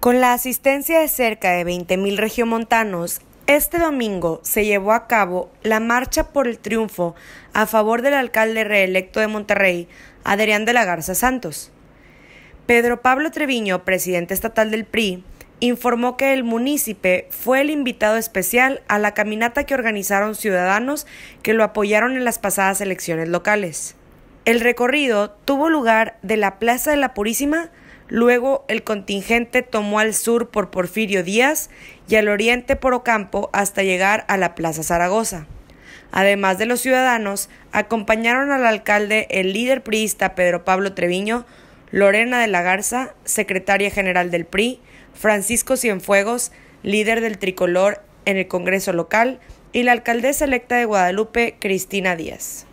Con la asistencia de cerca de 20.000 regiomontanos, este domingo se llevó a cabo la marcha por el triunfo a favor del alcalde reelecto de Monterrey, Adrián de la Garza Santos. Pedro Pablo Treviño, presidente estatal del PRI, informó que el munícipe fue el invitado especial a la caminata que organizaron ciudadanos que lo apoyaron en las pasadas elecciones locales. El recorrido tuvo lugar de la Plaza de la Purísima Luego el contingente tomó al sur por Porfirio Díaz y al oriente por Ocampo hasta llegar a la Plaza Zaragoza. Además de los ciudadanos, acompañaron al alcalde el líder priista Pedro Pablo Treviño, Lorena de la Garza, secretaria general del PRI, Francisco Cienfuegos, líder del tricolor en el Congreso local, y la alcaldesa electa de Guadalupe, Cristina Díaz.